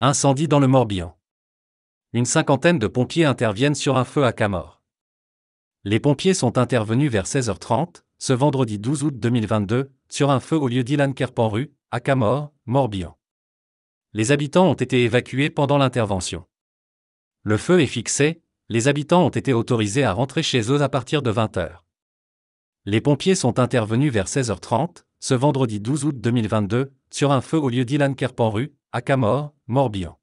Incendie dans le Morbihan. Une cinquantaine de pompiers interviennent sur un feu à Camor. Les pompiers sont intervenus vers 16h30, ce vendredi 12 août 2022, sur un feu au lieu d'Ilan Kerpanru, à Camor, Morbihan. Les habitants ont été évacués pendant l'intervention. Le feu est fixé, les habitants ont été autorisés à rentrer chez eux à partir de 20h. Les pompiers sont intervenus vers 16h30, ce vendredi 12 août 2022, sur un feu au lieu d'Ilan Kerpenru, à Camor, Morbihan.